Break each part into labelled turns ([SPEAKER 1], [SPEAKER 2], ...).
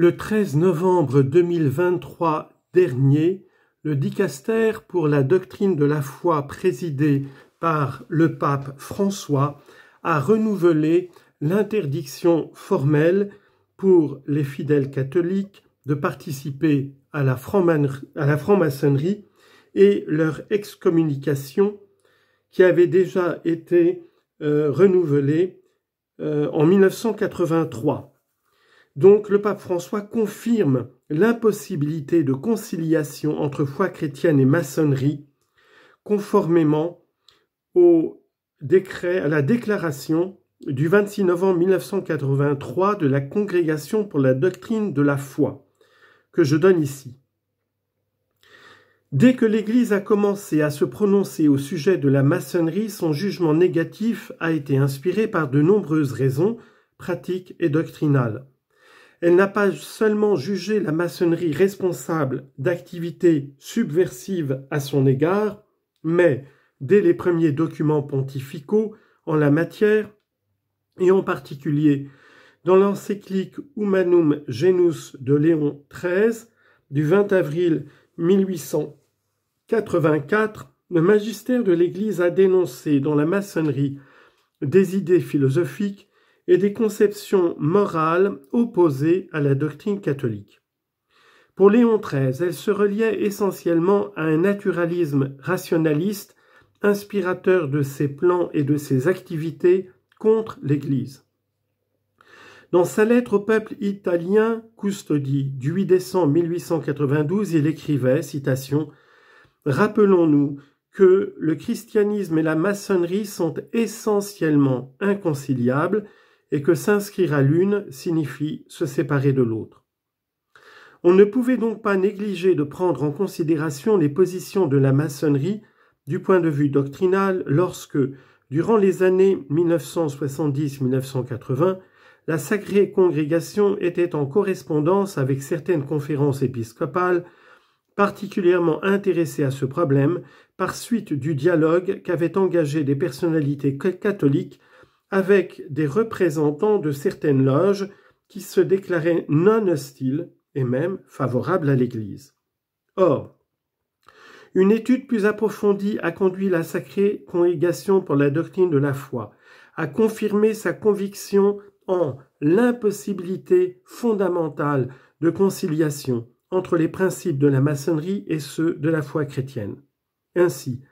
[SPEAKER 1] Le 13 novembre 2023 dernier, le dicastère pour la doctrine de la foi présidé par le pape François a renouvelé l'interdiction formelle pour les fidèles catholiques de participer à la franc-maçonnerie et leur excommunication qui avait déjà été euh, renouvelée euh, en 1983. Donc le pape François confirme l'impossibilité de conciliation entre foi chrétienne et maçonnerie, conformément au à la déclaration du 26 novembre 1983 de la Congrégation pour la doctrine de la foi, que je donne ici. Dès que l'Église a commencé à se prononcer au sujet de la maçonnerie, son jugement négatif a été inspiré par de nombreuses raisons pratiques et doctrinales. Elle n'a pas seulement jugé la maçonnerie responsable d'activités subversives à son égard, mais, dès les premiers documents pontificaux en la matière, et en particulier dans l'encyclique Humanum Genus de Léon XIII du 20 avril 1884, le magistère de l'Église a dénoncé dans la maçonnerie des idées philosophiques et des conceptions morales opposées à la doctrine catholique. Pour Léon XIII, elle se reliait essentiellement à un naturalisme rationaliste, inspirateur de ses plans et de ses activités contre l'Église. Dans sa lettre au peuple italien Custodi du 8 décembre 1892, il écrivait, Rappelons-nous que le christianisme et la maçonnerie sont essentiellement inconciliables et que s'inscrire à l'une signifie se séparer de l'autre. On ne pouvait donc pas négliger de prendre en considération les positions de la maçonnerie du point de vue doctrinal lorsque, durant les années 1970-1980, la sacrée congrégation était en correspondance avec certaines conférences épiscopales particulièrement intéressées à ce problème par suite du dialogue qu'avaient engagé des personnalités catholiques avec des représentants de certaines loges qui se déclaraient non hostiles et même favorables à l'Église. Or, une étude plus approfondie a conduit la sacrée congrégation pour la doctrine de la foi à confirmer sa conviction en l'impossibilité fondamentale de conciliation entre les principes de la maçonnerie et ceux de la foi chrétienne. Ainsi,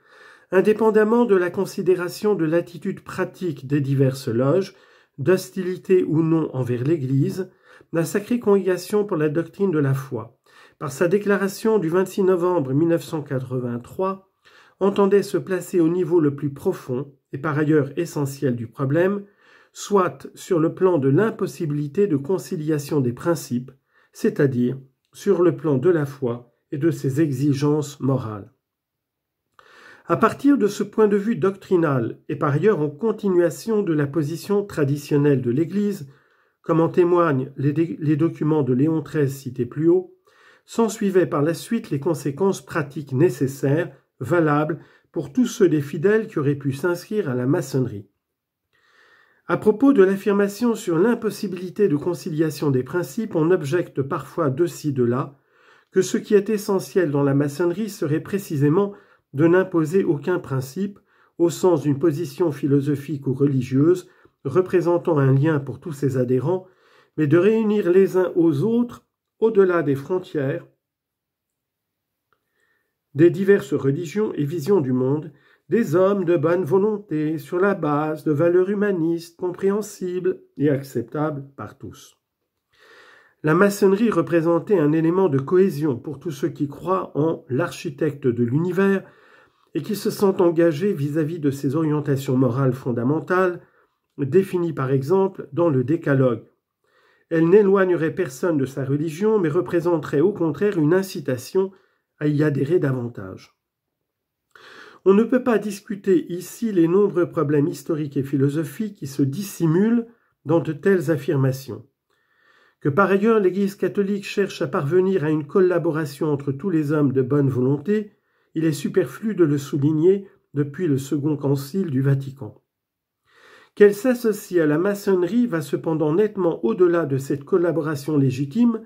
[SPEAKER 1] Indépendamment de la considération de l'attitude pratique des diverses loges, d'hostilité ou non envers l'Église, la Sacrée Congrégation pour la doctrine de la foi, par sa déclaration du 26 novembre 1983, entendait se placer au niveau le plus profond et par ailleurs essentiel du problème, soit sur le plan de l'impossibilité de conciliation des principes, c'est-à-dire sur le plan de la foi et de ses exigences morales. À partir de ce point de vue doctrinal, et par ailleurs en continuation de la position traditionnelle de l'Église, comme en témoignent les, documents de Léon XIII cités plus haut, s'ensuivaient par la suite les conséquences pratiques nécessaires, valables, pour tous ceux des fidèles qui auraient pu s'inscrire à la maçonnerie. À propos de l'affirmation sur l'impossibilité de conciliation des principes, on objecte parfois de ci, de là, que ce qui est essentiel dans la maçonnerie serait précisément de n'imposer aucun principe au sens d'une position philosophique ou religieuse représentant un lien pour tous ses adhérents, mais de réunir les uns aux autres au-delà des frontières des diverses religions et visions du monde, des hommes de bonne volonté sur la base de valeurs humanistes compréhensibles et acceptables par tous. La maçonnerie représentait un élément de cohésion pour tous ceux qui croient en l'architecte de l'univers, et qui se sent engagé vis-à-vis -vis de ces orientations morales fondamentales, définies par exemple dans le Décalogue. Elle n'éloignerait personne de sa religion, mais représenterait au contraire une incitation à y adhérer davantage. On ne peut pas discuter ici les nombreux problèmes historiques et philosophiques qui se dissimulent dans de telles affirmations. Que par ailleurs l'Église catholique cherche à parvenir à une collaboration entre tous les hommes de bonne volonté, il est superflu de le souligner depuis le Second Concile du Vatican. Qu'elle s'associe à la maçonnerie va cependant nettement au-delà de cette collaboration légitime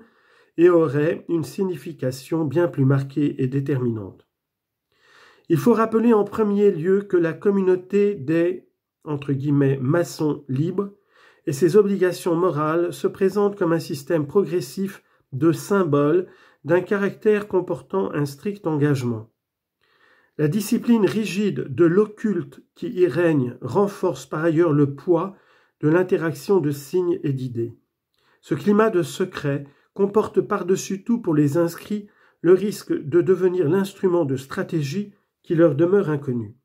[SPEAKER 1] et aurait une signification bien plus marquée et déterminante. Il faut rappeler en premier lieu que la communauté des entre guillemets, maçons libres et ses obligations morales se présentent comme un système progressif de symboles d'un caractère comportant un strict engagement. La discipline rigide de l'occulte qui y règne renforce par ailleurs le poids de l'interaction de signes et d'idées. Ce climat de secret comporte par-dessus tout pour les inscrits le risque de devenir l'instrument de stratégie qui leur demeure inconnu.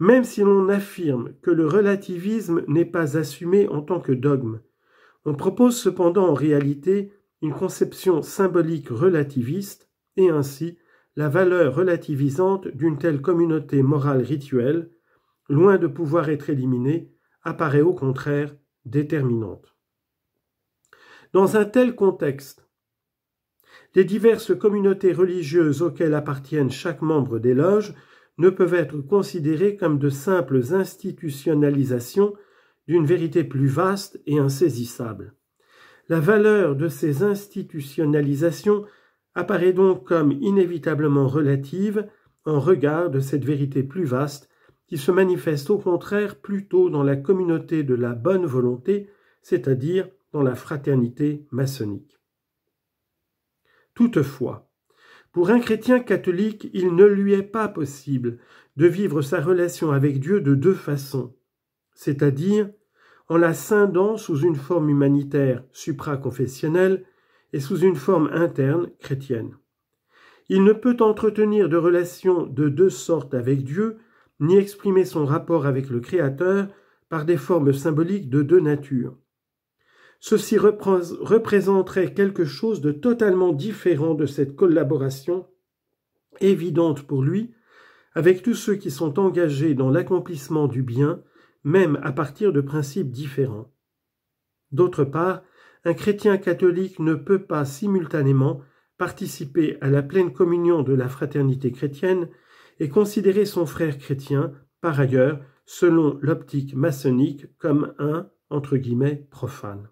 [SPEAKER 1] Même si l'on affirme que le relativisme n'est pas assumé en tant que dogme, on propose cependant en réalité une conception symbolique relativiste et ainsi la valeur relativisante d'une telle communauté morale rituelle, loin de pouvoir être éliminée, apparaît au contraire déterminante. Dans un tel contexte, les diverses communautés religieuses auxquelles appartiennent chaque membre des loges ne peuvent être considérées comme de simples institutionnalisations d'une vérité plus vaste et insaisissable. La valeur de ces institutionnalisations apparaît donc comme inévitablement relative en regard de cette vérité plus vaste qui se manifeste au contraire plutôt dans la communauté de la bonne volonté, c'est-à-dire dans la fraternité maçonnique. Toutefois, pour un chrétien catholique, il ne lui est pas possible de vivre sa relation avec Dieu de deux façons, c'est-à-dire en la scindant sous une forme humanitaire supra-confessionnelle et sous une forme interne chrétienne. Il ne peut entretenir de relations de deux sortes avec Dieu, ni exprimer son rapport avec le Créateur par des formes symboliques de deux natures. Ceci représenterait quelque chose de totalement différent de cette collaboration évidente pour lui avec tous ceux qui sont engagés dans l'accomplissement du bien, même à partir de principes différents. D'autre part, un chrétien catholique ne peut pas simultanément participer à la pleine communion de la fraternité chrétienne et considérer son frère chrétien, par ailleurs, selon l'optique maçonnique, comme un entre guillemets profane.